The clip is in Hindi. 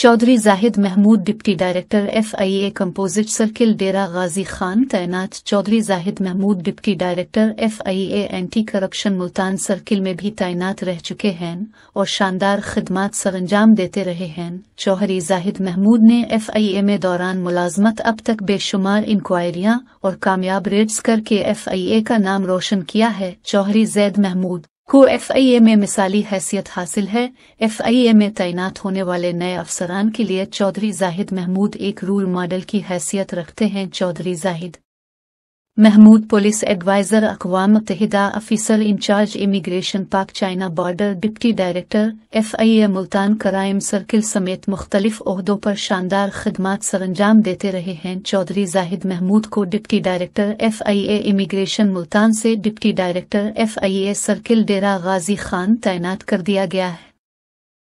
Chaudhary Zahid Mahmood deputy director FIA composite circle Dera Ghazi Khan तैनात Chaudhry Zahid Mahmood deputy director FIA anti corruption Multan circle में भी तैनात रह चुके हैं और शानदार सर सरंजाम देते रहे हैं चौधरी जाहिद महमूद ने एफआईए में दौरान मुलाजमत अब तक बेशुमार इंक्वायरिया और कामयाब रेड्स करके ए का नाम रोशन किया है चौधरी जैद महमूद को एफआईए में मिसाली हैसियत हासिल है एफआईए में तैनात होने वाले नए अफसरान के लिए चौधरी जाहिद महमूद एक रूल मॉडल की हैसियत रखते हैं चौधरी जाहिद महमूद पुलिस एडवाइजर अकवा मुतहदा officer incharge immigration Pak China border deputy director F I A Multan crime circle समेत मुख्तलिफ अहदों पर शानदार खदमात सरंजाम देते रहे हैं चौधरी जाहिद महमूद को deputy director F I A immigration Multan से deputy director F I A circle Dera Ghazi Khan तैनात कर दिया गया है